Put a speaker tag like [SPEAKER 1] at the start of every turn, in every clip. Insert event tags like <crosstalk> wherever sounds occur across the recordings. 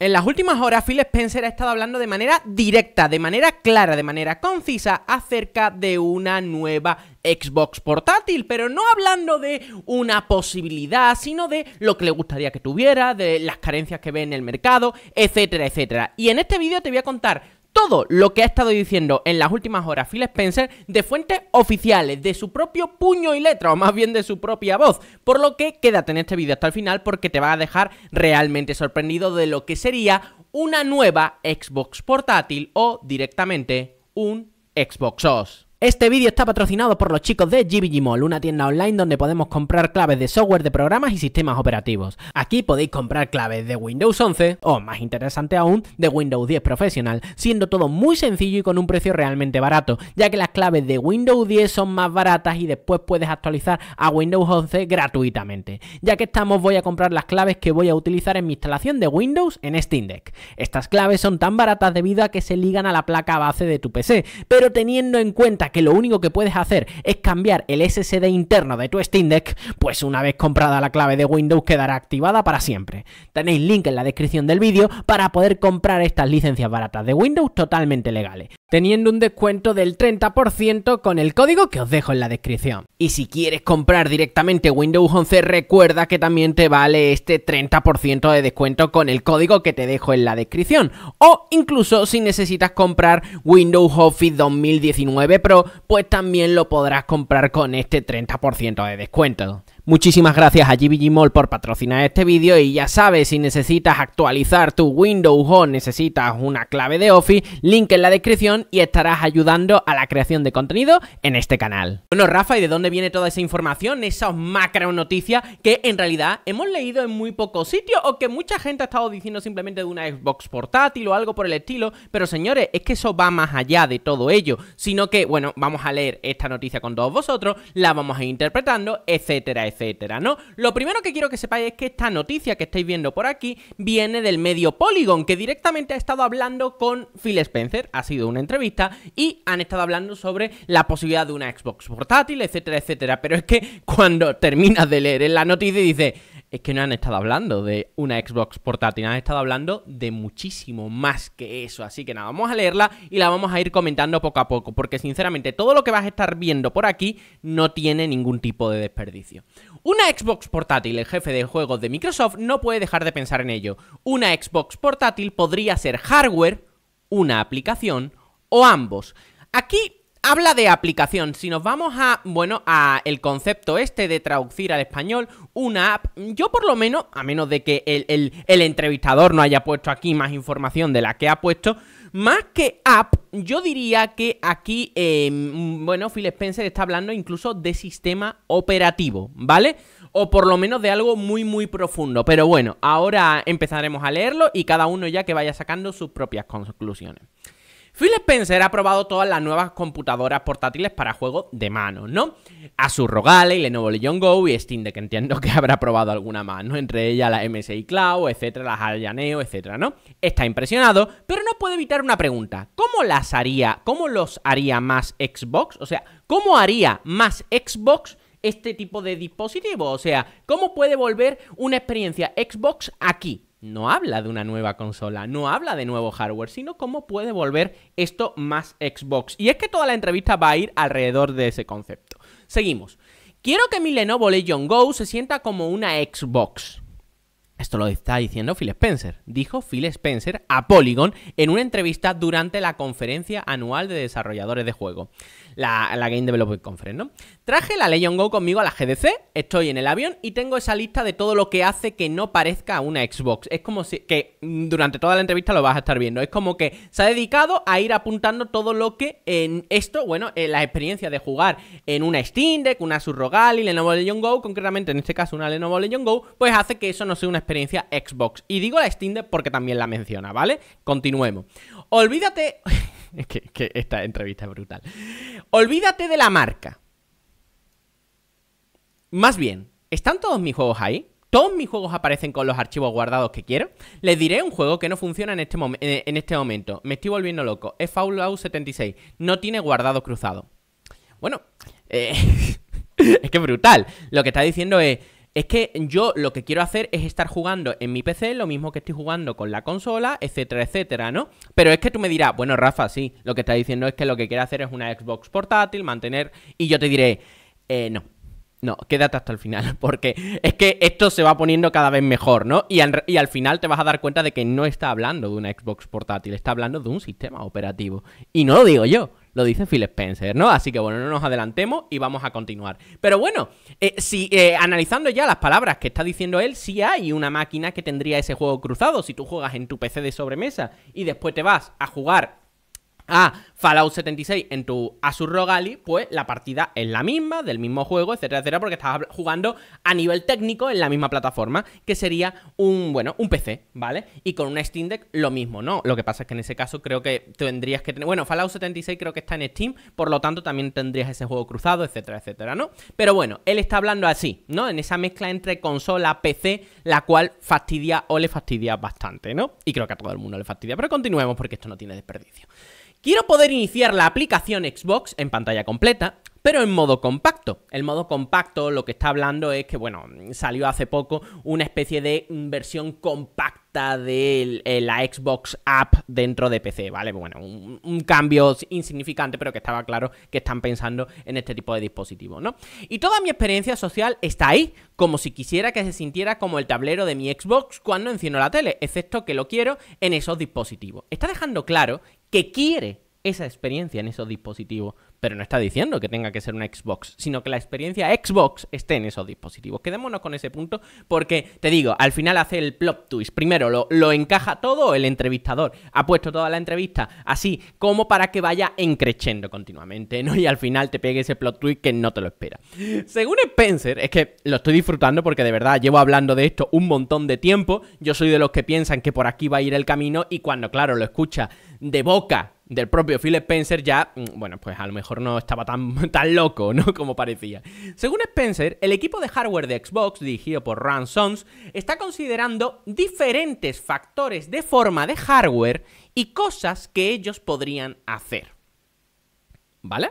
[SPEAKER 1] En las últimas horas, Phil Spencer ha estado hablando de manera directa, de manera clara, de manera concisa acerca de una nueva Xbox portátil, pero no hablando de una posibilidad, sino de lo que le gustaría que tuviera, de las carencias que ve en el mercado, etcétera, etcétera. Y en este vídeo te voy a contar todo lo que ha estado diciendo en las últimas horas Phil Spencer de fuentes oficiales, de su propio puño y letra, o más bien de su propia voz. Por lo que quédate en este vídeo hasta el final porque te va a dejar realmente sorprendido de lo que sería una nueva Xbox portátil o directamente un Xbox OS. Este vídeo está patrocinado por los chicos de Mall, una tienda online donde podemos comprar claves de software de programas y sistemas operativos. Aquí podéis comprar claves de Windows 11 o, más interesante aún, de Windows 10 Professional, siendo todo muy sencillo y con un precio realmente barato, ya que las claves de Windows 10 son más baratas y después puedes actualizar a Windows 11 gratuitamente. Ya que estamos voy a comprar las claves que voy a utilizar en mi instalación de Windows en Steam Deck. Estas claves son tan baratas debido a que se ligan a la placa base de tu PC, pero teniendo en cuenta que lo único que puedes hacer es cambiar el SSD interno de tu Steam Deck, pues una vez comprada la clave de Windows quedará activada para siempre. Tenéis link en la descripción del vídeo para poder comprar estas licencias baratas de Windows totalmente legales teniendo un descuento del 30% con el código que os dejo en la descripción. Y si quieres comprar directamente Windows 11, recuerda que también te vale este 30% de descuento con el código que te dejo en la descripción. O incluso si necesitas comprar Windows Office 2019 Pro, pues también lo podrás comprar con este 30% de descuento. Muchísimas gracias a GBG Mall por patrocinar este vídeo y ya sabes, si necesitas actualizar tu Windows o necesitas una clave de Office, link en la descripción y estarás ayudando a la creación de contenido en este canal. Bueno Rafa, ¿y de dónde viene toda esa información, esas macro noticias que en realidad hemos leído en muy pocos sitios o que mucha gente ha estado diciendo simplemente de una Xbox portátil o algo por el estilo? Pero señores, es que eso va más allá de todo ello, sino que, bueno, vamos a leer esta noticia con todos vosotros, la vamos a ir interpretando, etcétera, etcétera etcétera, ¿no? Lo primero que quiero que sepáis es que esta noticia que estáis viendo por aquí viene del medio Polygon, que directamente ha estado hablando con Phil Spencer, ha sido una entrevista, y han estado hablando sobre la posibilidad de una Xbox portátil, etcétera, etcétera. Pero es que cuando terminas de leer en la noticia y dices, es que no han estado hablando de una Xbox portátil, han estado hablando de muchísimo más que eso. Así que nada, vamos a leerla y la vamos a ir comentando poco a poco, porque sinceramente todo lo que vas a estar viendo por aquí no tiene ningún tipo de desperdicio. Una Xbox portátil, el jefe de juegos de Microsoft, no puede dejar de pensar en ello. Una Xbox portátil podría ser hardware, una aplicación o ambos. Aquí Habla de aplicación. Si nos vamos a, bueno, a el concepto este de traducir al español una app, yo por lo menos, a menos de que el, entrevistador no haya puesto aquí más información de la que ha puesto, más que app, yo diría que aquí, em, bueno, Phil Spencer está hablando incluso de sistema operativo, ¿vale? O por lo menos de algo muy, muy profundo. Pero bueno, ahora empezaremos a leerlo y cada uno ya que vaya sacando sus propias conclusiones. Phil Spencer ha probado todas las nuevas computadoras portátiles para juegos de mano, ¿no? Asus ROG Lenovo Legion Go y Steam, de que entiendo que habrá probado alguna más, ¿no? Entre ellas la MSI Cloud, etcétera, las Allianeo, etcétera, ¿no? Está impresionado, pero no puede evitar una pregunta. ¿Cómo las haría, cómo los haría más Xbox? O sea, ¿cómo haría más Xbox este tipo de dispositivo? O sea, ¿cómo puede volver una experiencia Xbox aquí? no habla de una nueva consola, no habla de nuevo hardware, sino cómo puede volver esto más Xbox. Y es que toda la entrevista va a ir alrededor de ese concepto. Seguimos. Quiero que mi Lenovo Legion Go se sienta como una Xbox. Esto lo está diciendo Phil Spencer. Dijo Phil Spencer a Polygon en una entrevista durante la conferencia anual de desarrolladores de juego la, Game Developer Conference, ¿no? Traje la Legion Go conmigo a la GDC, estoy en el avión y tengo esa lista de todo lo que hace que no parezca una Xbox. Es como si, que durante toda la entrevista lo vas a estar viendo, es como que se ha dedicado a ir apuntando todo lo que en esto, bueno, en la experiencia de jugar en una Steam Deck, una Surrogal y Lenovo Legion Go, concretamente en este caso una Lenovo Legion Go, pues hace que eso no sea una experiencia Xbox. Y digo la Steam Deck porque también la menciona, ¿vale? Continuemos. Olvídate... <laughs> <laughs> que, esta entrevista es brutal. Olvídate de la marca. Más bien, ¿están todos mis juegos ahí? Todos mis juegos aparecen con los archivos guardados que quiero. Les diré un juego que no funciona en este, eh, este momento. Me estoy volviendo loco. Es Fallout 76. No tiene guardado cruzado. Bueno, eh, <laughs> es que brutal. Lo que está diciendo es, es que yo lo que quiero hacer es estar jugando en mi PC lo mismo que estoy jugando con la consola, etcétera, etcétera, ¿no? Pero es que tú me dirás, bueno, Rafa, sí, lo que estás diciendo es que lo que quiero hacer es una Xbox portátil, mantener. Y yo te diré, eh, no. No, quédate hasta el final, <laughs> porque es que esto se va poniendo cada vez mejor, ¿no? Y y al, final te vas a dar cuenta de que no está hablando de una Xbox portátil, está hablando de un sistema operativo. Y no lo digo yo, lo dice Phil Spencer, ¿no? Así que bueno, no nos adelantemos y vamos a continuar. Pero bueno, eh, si eh, analizando ya las palabras que está diciendo él, sí hay una máquina que tendría ese juego cruzado. Si tú juegas en tu PC de sobremesa y después te vas a jugar a ah, Fallout 76 en tu Azur Rogali, pues la partida es la misma, del mismo juego, etcétera, etcétera, porque estás jugando a nivel técnico en la misma plataforma, que sería un, bueno, un PC, ¿vale? Y con una Steam Deck lo mismo, ¿no? Lo que pasa es que en ese caso creo que tendrías que tener, bueno, Fallout 76 creo que está en Steam, por lo tanto también tendrías ese juego cruzado, etcétera, etcétera, ¿no? Pero bueno, él está hablando así, ¿no? En esa mezcla entre consola, PC, la cual fastidia o le fastidia bastante, ¿no? Y creo que a todo el mundo le fastidia, pero continuemos porque esto no tiene desperdicio. Quiero poder iniciar la aplicación Xbox en pantalla completa, pero en modo compacto. El modo compacto lo que está hablando es que, bueno, salió hace poco una especie de versión compacta de eh, la Xbox app dentro de PC, ¿vale? Bueno, un, cambio insignificante, pero que estaba claro que están pensando en este tipo de dispositivos, ¿no? Y toda mi experiencia social está ahí, como si quisiera que se sintiera como el tablero de mi Xbox cuando enciendo la tele, excepto que lo quiero en esos dispositivos. Está dejando claro que quiere esa experiencia en esos dispositivos. Pero no está diciendo que tenga que ser una Xbox, sino que la experiencia Xbox esté en esos dispositivos. Quedémonos con ese punto porque, te digo, al final hace el plot twist. Primero, lo, lo encaja todo el entrevistador. Ha puesto toda la entrevista así como para que vaya encrechendo continuamente, ¿no? Y al final te pegue ese plot twist que no te lo espera. Según Spencer, es que lo estoy disfrutando porque de verdad llevo hablando de esto un montón de tiempo. Yo soy de los que piensan que por aquí va a ir el camino y cuando, claro, lo escucha de boca del propio Phil Spencer ya, mm, bueno, pues a lo mejor no estaba tan, <laughs> tan loco, ¿no? Como parecía. Según Spencer, el equipo de hardware de Xbox, dirigido por Ron Sons, está considerando diferentes factores de forma de hardware y cosas que ellos podrían hacer. ¿Vale?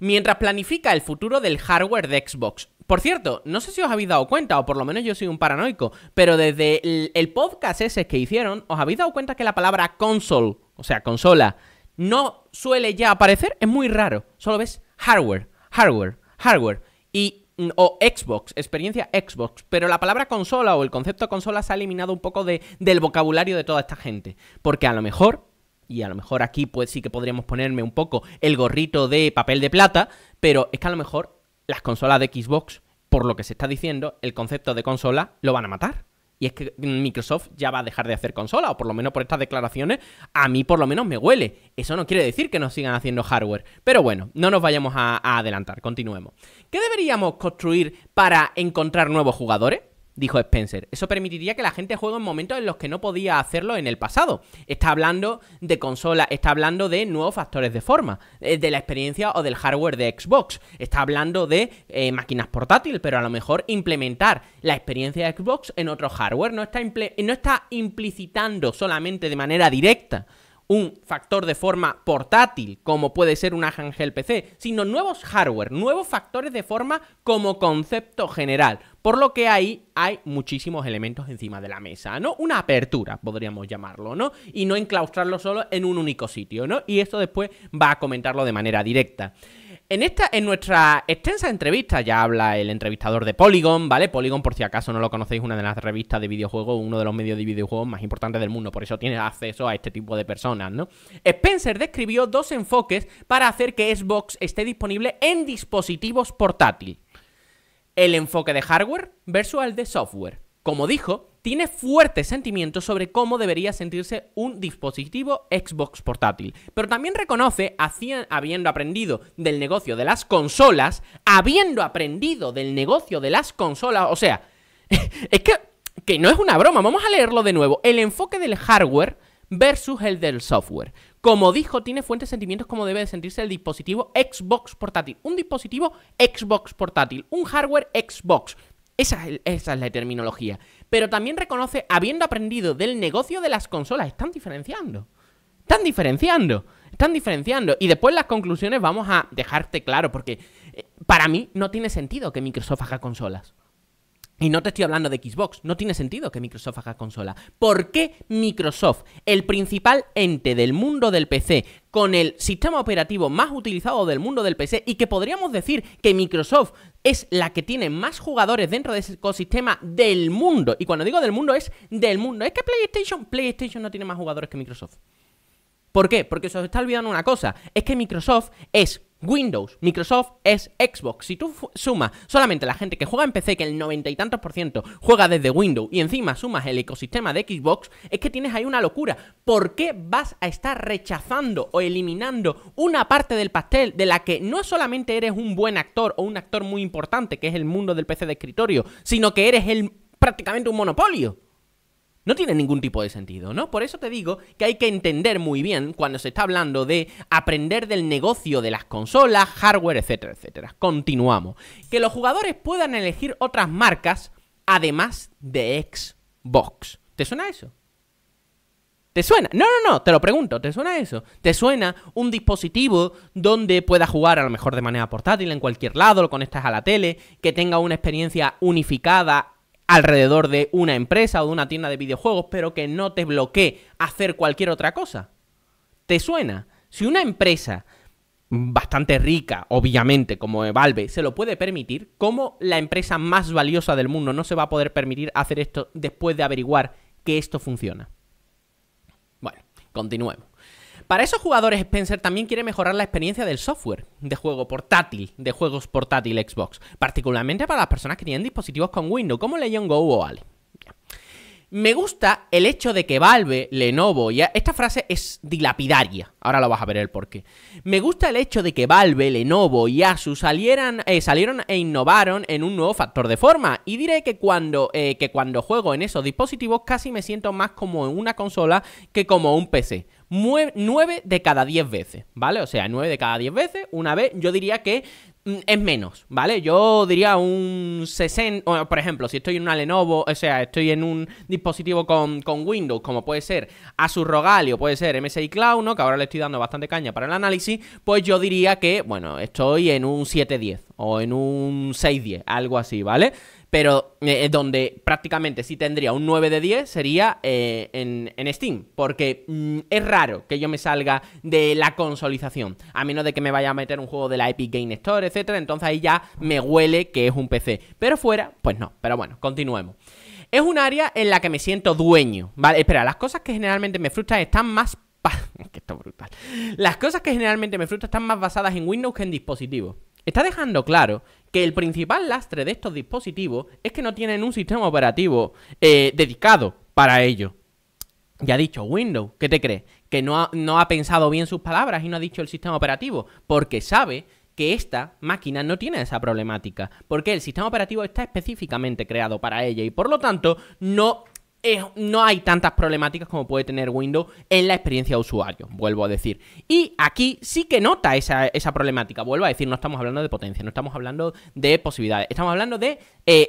[SPEAKER 1] Mientras planifica el futuro del hardware de Xbox, por cierto, no sé si os habéis dado cuenta, o por lo menos yo soy un paranoico, pero desde el, el, podcast ese que hicieron, os habéis dado cuenta que la palabra console o sea, consola, no suele ya aparecer, es muy raro. Solo ves hardware, hardware, hardware. Y mm, o Xbox, experiencia Xbox, pero la palabra consola o el concepto consola se ha eliminado un poco de, del vocabulario de toda esta gente, porque a lo mejor, y a lo mejor aquí pues sí que podríamos ponerme un poco el gorrito de papel de plata, pero es que a lo mejor las consolas de Xbox, por lo que se está diciendo, el concepto de consola lo van a matar. Y es que Microsoft ya va a dejar de hacer consola, o por lo menos por estas declaraciones, a mí por lo menos me huele. Eso no quiere decir que no sigan haciendo hardware. Pero bueno, no nos vayamos a, a adelantar, continuemos. ¿Qué deberíamos construir para encontrar nuevos jugadores? dijo Spencer. Eso permitiría que la gente juegue en momentos en los que no podía hacerlo en el pasado. Está hablando de consola, está hablando de nuevos factores de forma, eh, de la experiencia o del hardware de Xbox. Está hablando de eh, máquinas portátiles, pero a lo mejor implementar la experiencia de Xbox en otro hardware no está, no está implicitando solamente de manera directa un factor de forma portátil, como puede ser un handheld PC, sino nuevos hardware, nuevos factores de forma como concepto general. Por lo que ahí hay muchísimos elementos encima de la mesa, ¿no? Una apertura, podríamos llamarlo, ¿no? Y no enclaustrarlo solo en un único sitio, ¿no? Y esto después va a comentarlo de manera directa. En esta, en nuestra extensa entrevista, ya habla el entrevistador de Polygon, ¿vale? Polygon, por si acaso no lo conocéis, una de las revistas de videojuegos, uno de los medios de videojuegos más importantes del mundo, por eso tiene acceso a este tipo de personas, ¿no? Spencer describió dos enfoques para hacer que Xbox esté disponible en dispositivos portátil. El enfoque de hardware versus el de software como dijo, tiene fuertes sentimientos sobre cómo debería sentirse un dispositivo Xbox portátil, pero también reconoce, habiendo aprendido del negocio de las consolas, habiendo aprendido del negocio de las consolas, o sea, <laughs> es que, que no es una broma, vamos a leerlo de nuevo, el enfoque del hardware versus el del software. Como dijo, tiene fuertes sentimientos como debe sentirse el dispositivo Xbox portátil. Un dispositivo Xbox portátil, un hardware Xbox. Esa es, la terminología. Pero también reconoce, habiendo aprendido del negocio de las consolas, están diferenciando. Están diferenciando. Están diferenciando. Y después las conclusiones vamos a dejarte claro, porque eh, para mí no tiene sentido que Microsoft haga consolas. Y no te estoy hablando de Xbox, no tiene sentido que Microsoft haga consola. ¿Por qué Microsoft, el principal ente del mundo del PC, con el sistema operativo más utilizado del mundo del PC, y que podríamos decir que Microsoft es la que tiene más jugadores dentro de ese ecosistema del mundo. Y cuando digo del mundo es del mundo. Es que PlayStation, PlayStation no tiene más jugadores que Microsoft. ¿Por qué? Porque se os está olvidando una cosa. Es que Microsoft es Windows, Microsoft es Xbox. Si tú sumas solamente la gente que juega en PC, que el noventa y tantos por ciento juega desde Windows, y encima sumas el ecosistema de Xbox, es que tienes ahí una locura. ¿Por qué vas a estar rechazando o eliminando una parte del pastel de la que no solamente eres un buen actor o un actor muy importante, que es el mundo del PC de escritorio, sino que eres el prácticamente un monopolio? No tiene ningún tipo de sentido, ¿no? Por eso te digo que hay que entender muy bien cuando se está hablando de aprender del negocio de las consolas, hardware, etcétera, etcétera. Continuamos. Que los jugadores puedan elegir otras marcas además de Xbox. ¿Te suena eso? ¿Te suena? No, no, no, te lo pregunto, ¿te suena eso? ¿Te suena un dispositivo donde puedas jugar a lo mejor de manera portátil en cualquier lado, lo conectas a la tele, que tenga una experiencia unificada alrededor de una empresa o de una tienda de videojuegos, pero que no te bloquee hacer cualquier otra cosa. ¿Te suena? Si una empresa bastante rica, obviamente, como Valve, se lo puede permitir, ¿cómo la empresa más valiosa del mundo no se va a poder permitir hacer esto después de averiguar que esto funciona? Bueno, continuemos. Para esos jugadores, Spencer también quiere mejorar la experiencia del software de juego portátil, de juegos portátil Xbox, particularmente para las personas que tienen dispositivos con Windows, como Legion Go o Ale. Me gusta el hecho de que Valve, Lenovo, y esta frase es dilapidaria, ahora lo vas a ver el porqué. Me gusta el hecho de que Valve, Lenovo y Asus salieran, eh, salieron e innovaron en un nuevo factor de forma. Y diré que cuando, eh, juego en esos dispositivos casi me siento más como en una consola que como un PC. 9 de cada 10 veces, ¿vale? O sea, 9 de cada 10 veces, una vez, yo diría que mm, es menos, ¿vale? Yo diría un 60, por ejemplo, si estoy en una Lenovo, o sea, estoy en un dispositivo con, Windows, como puede ser Asus Rogali puede ser MSI Cloud, ¿no? Que ahora le estoy dando bastante caña para el análisis, pues yo diría que, bueno, estoy en un 710 o en un 610, algo así, ¿vale? pero eh, eh, donde prácticamente sí tendría un 9 de 10 sería eh, en, Steam, porque mm, es raro que yo me salga de la consolización, a menos de que me vaya a meter un juego de la Epic Game Store, etc entonces ahí ya me huele que es un PC, pero fuera, pues no, pero bueno, continuemos. Es un área en la que me siento dueño, ¿vale? Espera, las cosas que generalmente me frustran están más <laughs> que esto es brutal. Las cosas que generalmente me frustran están más basadas en Windows que en dispositivos. Está dejando claro que el principal lastre de estos dispositivos es que no tienen un sistema operativo eh, dedicado para ello. Ya ha dicho Windows, ¿qué te crees? Que no no ha pensado bien sus palabras y no ha dicho el sistema operativo, porque sabe que esta máquina no tiene esa problemática, porque el sistema operativo está específicamente creado para ella y por lo tanto no no hay tantas problemáticas como puede tener Windows en la experiencia de usuario, vuelvo a decir. Y aquí sí que nota esa, problemática, vuelvo a decir, no estamos hablando de potencia, no estamos hablando de posibilidades, estamos hablando eh,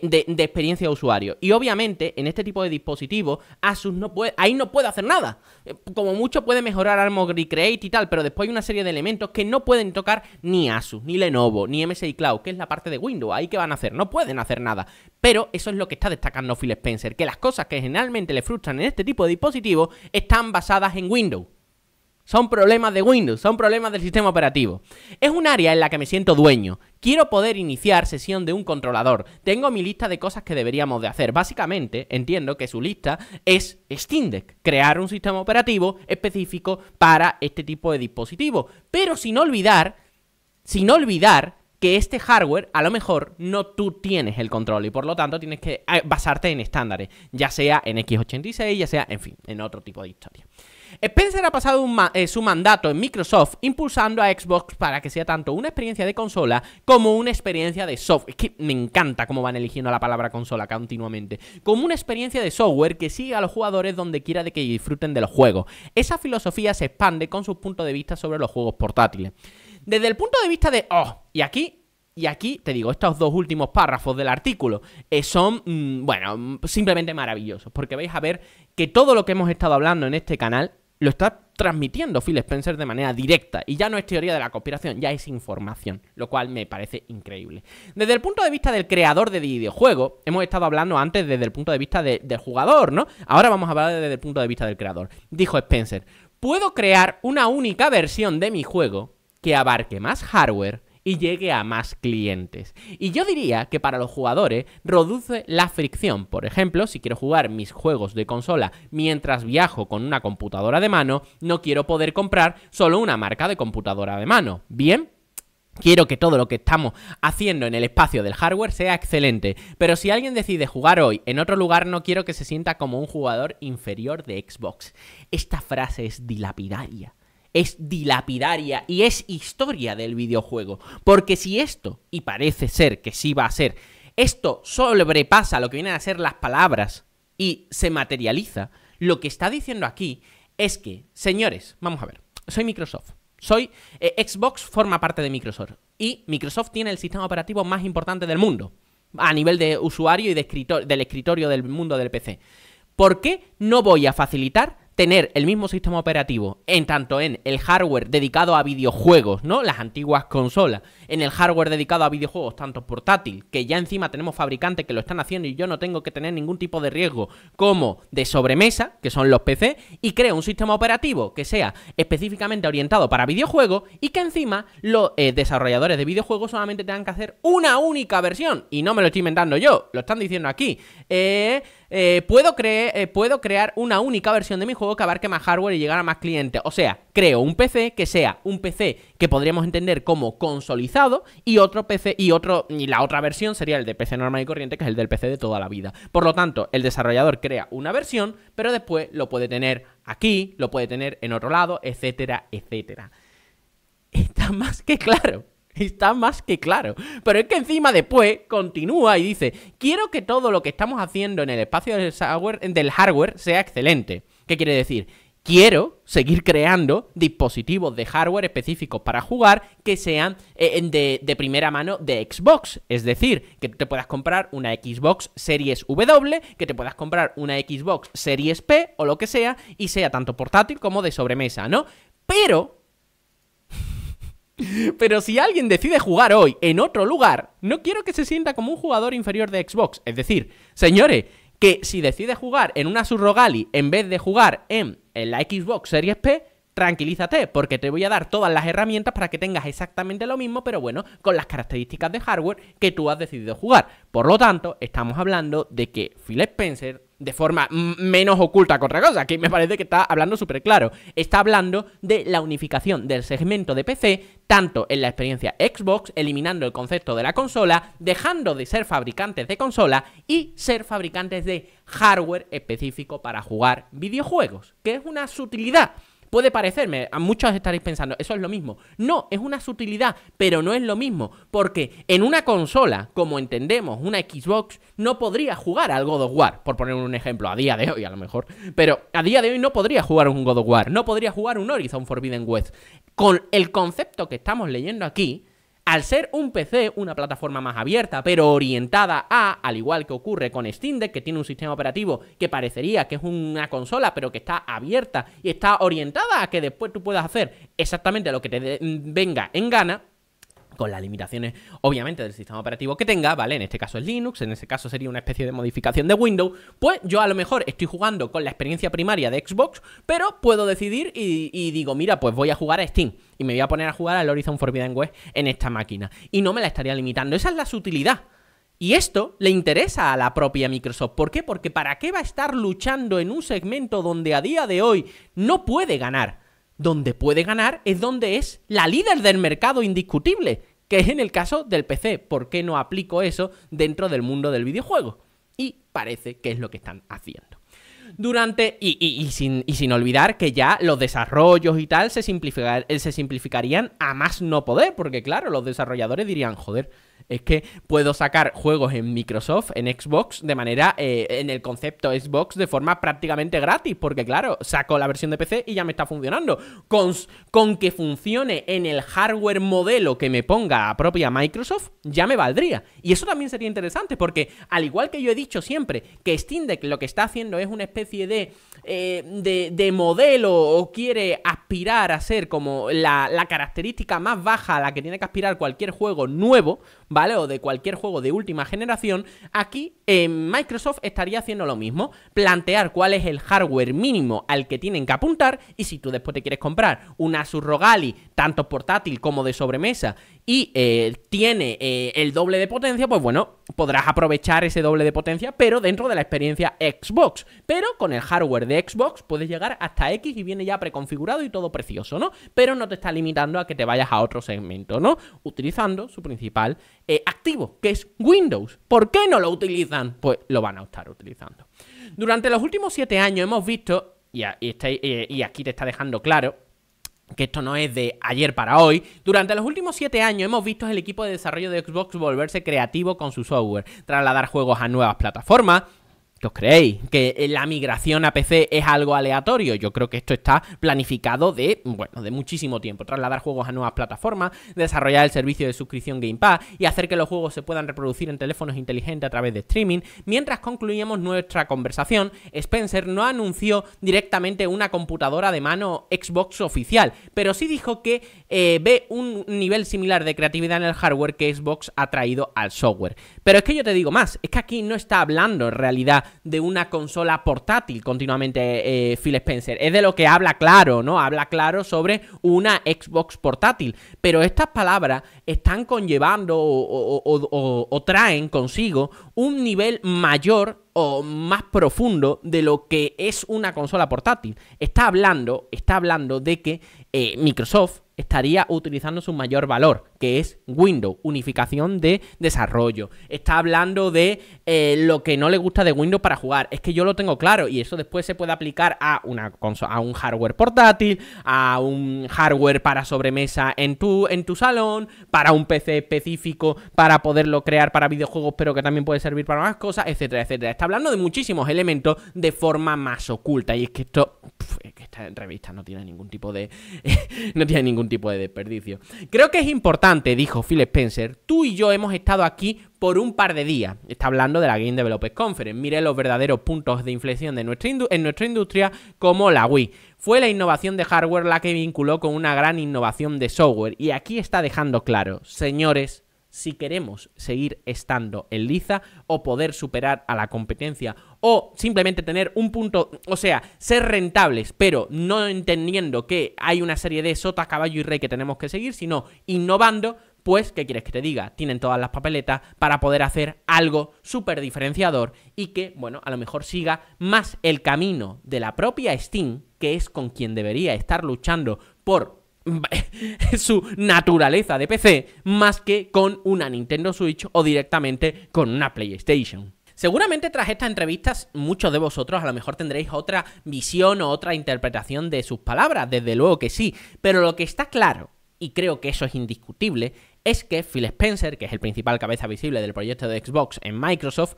[SPEAKER 1] de, experiencia de usuario. Y obviamente en este tipo de dispositivos, Asus no puede, ahí no puede hacer nada. Eh, como mucho puede mejorar Armoury Create y tal, pero después hay una serie de elementos que no pueden tocar ni Asus, ni Lenovo, ni MSI Cloud, que es la parte de Windows, ahí que van a hacer, no pueden hacer nada. Pero eso es lo que está destacando Phil Spencer, que las cosas que en le frustran en este tipo de dispositivos están basadas en Windows. Son problemas de Windows, son problemas del sistema operativo. Es un área en la que me siento dueño. Quiero poder iniciar sesión de un controlador. Tengo mi lista de cosas que deberíamos de hacer. Básicamente, entiendo que su lista es Steam crear un sistema operativo específico para este tipo de dispositivos. Pero sin olvidar, sin olvidar que este hardware a lo mejor no tú tienes el control y por lo tanto tienes que eh, basarte en estándares, ya sea en x86, ya sea, en fin, en otro tipo de historia. Spencer ha pasado eh, su mandato en Microsoft impulsando a Xbox para que sea tanto una experiencia de consola como una experiencia de software. Es que me encanta cómo van eligiendo la palabra consola continuamente. Como una experiencia de software que siga a los jugadores donde quiera de que disfruten de los juegos. Esa filosofía se expande con sus puntos de vista sobre los juegos portátiles. Desde el punto de vista de, oh, y aquí y aquí te digo, estos dos últimos párrafos del artículo eh, son, mm, bueno, mm, simplemente maravillosos, porque vais a ver que todo lo que hemos estado hablando en este canal lo está transmitiendo Phil Spencer de manera directa, y ya no es teoría de la conspiración, ya es información, lo cual me parece increíble. Desde el punto de vista del creador de videojuegos, hemos estado hablando antes desde el punto de vista del jugador, ¿no? Ahora vamos a hablar desde el punto de vista del creador. Dijo Spencer, puedo crear una única versión de mi juego que abarque más hardware y llegue a más clientes. Y yo diría que para los jugadores reduce la fricción. Por ejemplo, si quiero jugar mis juegos de consola mientras viajo con una computadora de mano, no quiero poder comprar solo una marca de computadora de mano. Bien, Quiero que todo lo que estamos haciendo en el espacio del hardware sea excelente, pero si alguien decide jugar hoy en otro lugar no quiero que se sienta como un jugador inferior de Xbox. Esta frase es dilapidaria, es dilapidaria y es historia del videojuego. Porque si esto, y parece ser que sí va a ser, esto sobrepasa lo que vienen a ser las palabras y se materializa, lo que está diciendo aquí es que, señores, vamos a ver, soy Microsoft. Soy eh, Xbox forma parte de Microsoft y Microsoft tiene el sistema operativo más importante del mundo a nivel de usuario y de del escritorio del mundo del PC. ¿Por qué no voy a facilitar tener el mismo sistema operativo en tanto en el hardware dedicado a videojuegos, ¿no? Las antiguas consolas, en el hardware dedicado a videojuegos, tanto portátil, que ya encima tenemos fabricantes que lo están haciendo y yo no tengo que tener ningún tipo de riesgo, como de sobremesa, que son los PC, y creo un sistema operativo que sea específicamente orientado para videojuegos y que encima los eh, desarrolladores de videojuegos solamente tengan que hacer una única versión. Y no me lo estoy inventando yo, lo están diciendo aquí. Eh eh, eh, puedo, crear una única versión de mi juego que abarque más hardware y llegar a más clientes. O sea, creo un PC que sea un PC que podríamos entender como consolizado y otro PC y otro y la otra versión sería el de PC normal y corriente, que es el del PC de toda la vida. Por lo tanto, el desarrollador crea una versión, pero después lo puede tener aquí, lo puede tener en otro lado, etcétera, etcétera. <laughs> Está más que claro. <laughs> Está más que claro. Pero es que encima después continúa y dice, quiero que todo lo que estamos haciendo en el espacio del hardware, del hardware sea excelente. ¿Qué quiere decir? quiero seguir creando dispositivos de hardware específicos para jugar que sean eh, de, de, primera mano de Xbox. Es decir, que te puedas comprar una Xbox Series W, que te puedas comprar una Xbox Series P o lo que sea, y sea tanto portátil como de sobremesa, ¿no? Pero <laughs> Pero si alguien decide jugar hoy en otro lugar, no quiero que se sienta como un jugador inferior de Xbox. Es decir, señores, que si decide jugar en una Surrogali en vez de jugar en, en la Xbox Series P, tranquilízate, porque te voy a dar todas las herramientas para que tengas exactamente lo mismo, pero bueno, con las características de hardware que tú has decidido jugar. Por lo tanto, estamos hablando de que Phil Spencer de forma menos oculta que otra cosa, que me parece que está hablando súper claro. Está hablando de la unificación del segmento de PC, tanto en la experiencia Xbox, eliminando el concepto de la consola, dejando de ser fabricantes de consola y ser fabricantes de hardware específico para jugar videojuegos, que es una sutilidad Puede parecerme, a muchos estaréis pensando, eso es lo mismo. No, es una sutilidad, pero no es lo mismo, porque en una consola, como entendemos, una Xbox, no podría jugar al God of War, por poner un ejemplo, a día de hoy a lo mejor, pero a día de hoy no podría jugar un God of War, no podría jugar un Horizon Forbidden West. Con el concepto que estamos leyendo aquí, al ser un PC, una plataforma más abierta, pero orientada a, al igual que ocurre con Steam Deck, que tiene un sistema operativo que parecería que es una consola, pero que está abierta y está orientada a que después tú puedas hacer exactamente lo que te mm, venga en gana, con las limitaciones, obviamente, del sistema operativo que tenga, ¿vale? En este caso es Linux, en ese caso sería una especie de modificación de Windows, pues yo a lo mejor estoy jugando con la experiencia primaria de Xbox, pero puedo decidir y, digo, mira, pues voy a jugar a Steam y me voy a poner a jugar al Horizon Forbidden West en esta máquina. Y no me la estaría limitando, esa es la sutilidad. Y esto le interesa a la propia Microsoft. ¿Por qué? Porque ¿para qué va a estar luchando en un segmento donde a día de hoy no puede ganar? donde puede ganar es donde es la líder del mercado indiscutible, que es en el caso del PC. ¿Por qué no aplico eso dentro del mundo del videojuego? Y parece que es lo que están haciendo. Durante, y, sin, olvidar que ya los desarrollos y tal se, eh, se simplificarían a más no poder, porque claro, los desarrolladores dirían, joder, es que puedo sacar juegos en Microsoft, en Xbox, de manera, eh, en el concepto Xbox, de forma prácticamente gratis, porque claro, saco la versión de PC y ya me está funcionando. Con, con que funcione en el hardware modelo que me ponga a propia Microsoft, ya me valdría. Y eso también sería interesante, porque al igual que yo he dicho siempre, que Steam Deck lo que está haciendo es una especie de, eh, de, modelo o quiere aspirar a ser como la, la característica más baja a la que tiene que aspirar cualquier juego nuevo, ¿vale? O de cualquier juego de última generación, aquí en Microsoft estaría haciendo lo mismo, plantear cuál es el hardware mínimo al que tienen que apuntar y si tú después te quieres comprar una Surrogali, tanto portátil como de sobremesa y eh, tiene eh, el doble de potencia, pues bueno, podrás aprovechar ese doble de potencia, pero dentro de la experiencia Xbox. Pero con el hardware de Xbox puedes llegar hasta X y viene ya preconfigurado y todo precioso, ¿no? Pero no te está limitando a que te vayas a otro segmento, ¿no? Utilizando su principal eh, activo, que es Windows. ¿Por qué no lo utilizan? Pues lo van a estar utilizando. Durante los últimos siete años hemos visto, y aquí te está dejando claro, que esto no es de ayer para hoy, durante los últimos 7 años hemos visto el equipo de desarrollo de Xbox volverse creativo con su software, trasladar juegos a nuevas plataformas, os creéis? ¿Que eh, la migración a PC es algo aleatorio? Yo creo que esto está planificado de, bueno, de muchísimo tiempo. Trasladar juegos a nuevas plataformas, desarrollar el servicio de suscripción Game Pass y hacer que los juegos se puedan reproducir en teléfonos inteligentes a través de streaming. Mientras concluíamos nuestra conversación, Spencer no anunció directamente una computadora de mano Xbox oficial, pero sí dijo que eh, ve un nivel similar de creatividad en el hardware que Xbox ha traído al software. Pero es que yo te digo más, es que aquí no está hablando en realidad de una consola portátil continuamente eh, Phil Spencer. Es de lo que habla claro, ¿no? Habla claro sobre una Xbox portátil. Pero estas palabras están conllevando o, traen consigo un nivel mayor o más profundo de lo que es una consola portátil. Está hablando, está hablando de que eh, Microsoft estaría utilizando su mayor valor, que es Windows, unificación de desarrollo. Está hablando de eh, lo que no le gusta de Windows para jugar. Es que yo lo tengo claro y eso después se puede aplicar a, una a un hardware portátil, a un hardware para sobremesa en tu, en tu salón, para un PC específico para poderlo crear para videojuegos, pero que también puede servir para más cosas, etcétera, etcétera. Está hablando de muchísimos elementos de forma más oculta y es que esto... es esta revista no tiene ningún tipo de... <laughs> no tiene ningún tipo de desperdicio. Creo que es importante, dijo Phil Spencer, tú y yo hemos estado aquí por un par de días. Está hablando de la Game Developers Conference. Mire los verdaderos puntos de inflexión de en nuestra industria como la Wii. Fue la innovación de hardware la que vinculó con una gran innovación de software. Y aquí está dejando claro, señores, si queremos seguir estando en liza o poder superar a la competencia o simplemente tener un punto, o sea, ser rentables, pero no entendiendo que hay una serie de sota, caballo y rey que tenemos que seguir, sino innovando, pues, ¿qué quieres que te diga? Tienen todas las papeletas para poder hacer algo súper diferenciador y que, bueno, a lo mejor siga más el camino de la propia Steam, que es con quien debería estar luchando por <laughs> su naturaleza de PC más que con una Nintendo Switch o directamente con una PlayStation. Seguramente tras estas entrevistas muchos de vosotros a lo mejor tendréis otra visión o otra interpretación de sus palabras, desde luego que sí, pero lo que está claro, y creo que eso es indiscutible, es que Phil Spencer, que es el principal cabeza visible del proyecto de Xbox en Microsoft,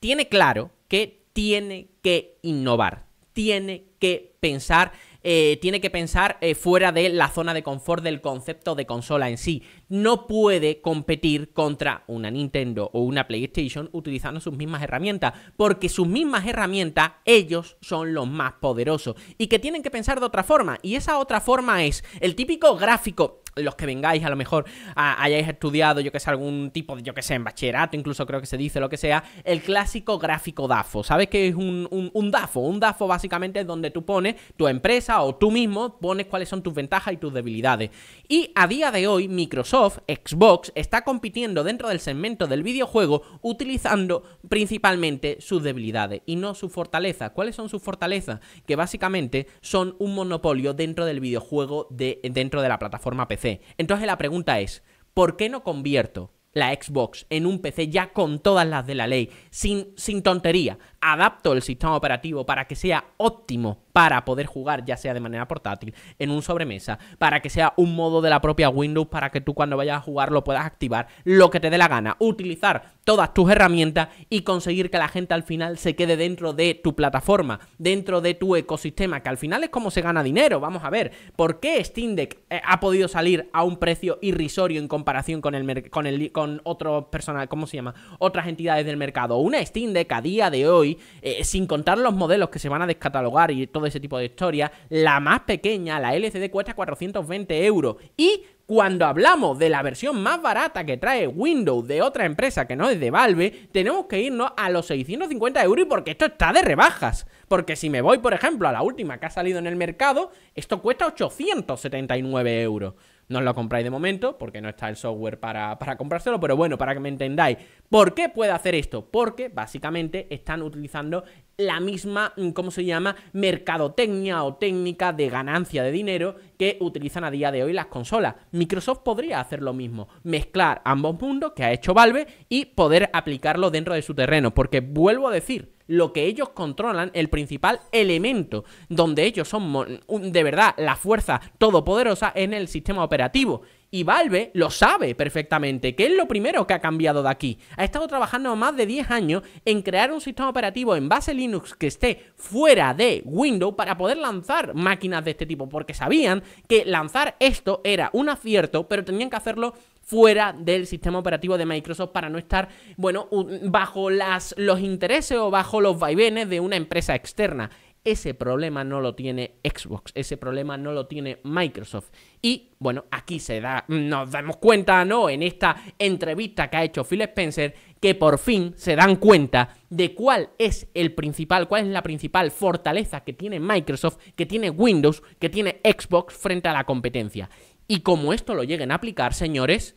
[SPEAKER 1] tiene claro que tiene que innovar, tiene que pensar eh, tiene que pensar eh, fuera de la zona de confort del concepto de consola en sí no puede competir contra una Nintendo o una PlayStation utilizando sus mismas herramientas, porque sus mismas herramientas ellos son los más poderosos y que tienen que pensar de otra forma. Y esa otra forma es el típico gráfico los que vengáis, a lo mejor hayáis estudiado, yo que sé, algún tipo de, yo que sé, en bachillerato, incluso creo que se dice, lo que sea, el clásico gráfico DAFO. ¿Sabes qué es un, un, un, DAFO? Un DAFO básicamente es donde tú pones tu empresa o tú mismo pones cuáles son tus ventajas y tus debilidades. Y a día de hoy, Microsoft Xbox, está compitiendo dentro del segmento del videojuego utilizando principalmente sus debilidades y no sus fortalezas. ¿Cuáles son sus fortalezas? Que básicamente son un monopolio dentro del videojuego, de, dentro de la plataforma PC. Entonces la pregunta es, ¿por qué no convierto la Xbox en un PC ya con todas las de la ley, sin, sin tontería. Adapto el sistema operativo para que sea óptimo para poder jugar, ya sea de manera portátil, en un sobremesa, para que sea un modo de la propia Windows, para que tú cuando vayas a jugar lo puedas activar, lo que te dé la gana, utilizar todas tus herramientas y conseguir que la gente al final se quede dentro de tu plataforma, dentro de tu ecosistema, que al final es como se gana dinero. Vamos a ver, ¿por qué Steam Deck eh, ha podido salir a un precio irrisorio en comparación con el con el con otro personal, ¿cómo se llama? Otras entidades del mercado. Una Steam Deck a día de hoy, eh, sin contar los modelos que se van a descatalogar y todo de ese tipo de historia La más pequeña, la LCD, cuesta 420 euros. Y cuando hablamos de la versión más barata que trae Windows de otra empresa que no es de Valve, tenemos que irnos a los 650 euros y porque esto está de rebajas. Porque si me voy, por ejemplo, a la última que ha salido en el mercado, esto cuesta 879 euros. No os lo compráis de momento porque no está el software para, comprárselo, pero bueno, para que me entendáis. ¿Por qué puede hacer esto? Porque básicamente están utilizando la misma, mm, ¿cómo se llama?, mercadotecnia o técnica de ganancia de dinero que utilizan a día de hoy las consolas. Microsoft podría hacer lo mismo, mezclar ambos mundos que ha hecho Valve y poder aplicarlo dentro de su terreno, porque vuelvo a decir, lo que ellos controlan, el principal elemento donde ellos son de verdad la fuerza todopoderosa en el sistema operativo. Y Valve lo sabe perfectamente, que es lo primero que ha cambiado de aquí. Ha estado trabajando más de 10 años en crear un sistema operativo en base Linux que esté fuera de Windows para poder lanzar máquinas de este tipo, porque sabían que lanzar esto era un acierto, pero tenían que hacerlo fuera del sistema operativo de Microsoft para no estar, bueno, bajo las, los intereses o bajo los vaivenes de una empresa externa. Ese problema no lo tiene Xbox, ese problema no lo tiene Microsoft. Y bueno, aquí se da, nos damos cuenta, ¿no? En esta entrevista que ha hecho Phil Spencer, que por fin se dan cuenta de cuál es el principal, cuál es la principal fortaleza que tiene Microsoft, que tiene Windows, que tiene Xbox frente a la competencia. Y como esto lo lleguen a aplicar, señores,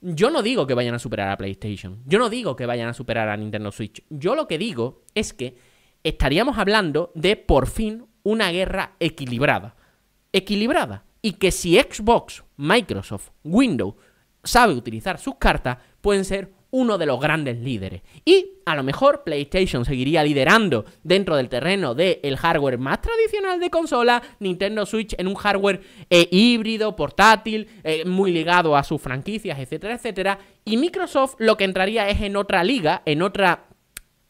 [SPEAKER 1] yo no digo que vayan a superar a PlayStation, yo no digo que vayan a superar a Nintendo Switch, yo lo que digo es que estaríamos hablando de por fin una guerra equilibrada. Equilibrada. Y que si Xbox, Microsoft, Windows sabe utilizar sus cartas, pueden ser uno de los grandes líderes. Y a lo mejor PlayStation seguiría liderando dentro del terreno del hardware más tradicional de consola, Nintendo Switch en un hardware eh, híbrido, portátil, eh, muy ligado a sus franquicias, etcétera, etcétera. Y Microsoft lo que entraría es en otra liga, en otra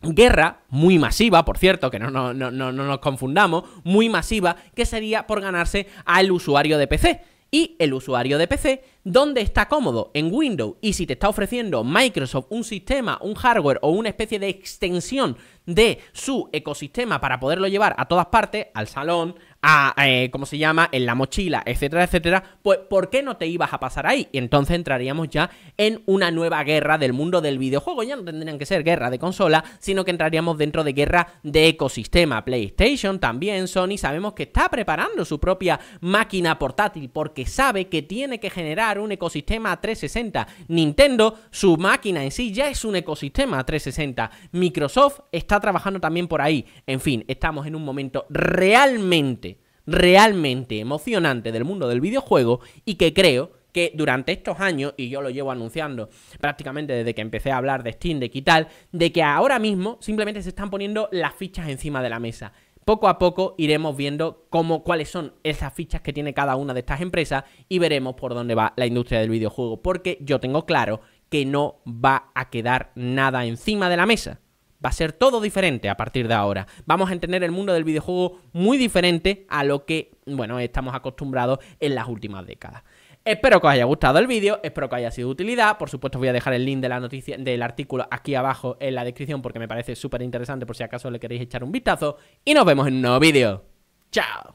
[SPEAKER 1] guerra muy masiva, por cierto, que no, no, no, nos confundamos, muy masiva, que sería por ganarse al usuario de PC. Y el usuario de PC ¿Dónde está cómodo? En Windows. Y si te está ofreciendo Microsoft un sistema, un hardware o una especie de extensión de su ecosistema para poderlo llevar a todas partes, al salón, a, eh, ¿cómo se llama?, en la mochila, etcétera, etcétera, pues ¿por qué no te ibas a pasar ahí? Y entonces entraríamos ya en una nueva guerra del mundo del videojuego. Ya no tendrían que ser guerra de consola, sino que entraríamos dentro de guerra de ecosistema. PlayStation también, Sony, sabemos que está preparando su propia máquina portátil porque sabe que tiene que generar un ecosistema 360. Nintendo, su máquina en sí ya es un ecosistema 360. Microsoft está trabajando también por ahí. En fin, estamos en un momento realmente, realmente emocionante del mundo del videojuego y que creo que durante estos años, y yo lo llevo anunciando prácticamente desde que empecé a hablar de Steam de y tal, de que ahora mismo simplemente se están poniendo las fichas encima de la mesa poco a poco iremos viendo cómo, cuáles son esas fichas que tiene cada una de estas empresas y veremos por dónde va la industria del videojuego, porque yo tengo claro que no va a quedar nada encima de la mesa. Va a ser todo diferente a partir de ahora. Vamos a entender el mundo del videojuego muy diferente a lo que, bueno, estamos acostumbrados en las últimas décadas. Espero que os haya gustado el vídeo, espero que haya sido de utilidad. Por supuesto, voy a dejar el link de la noticia, del artículo aquí abajo en la descripción porque me parece súper interesante por si acaso le queréis echar un vistazo. Y nos vemos en un nuevo vídeo. ¡Chao!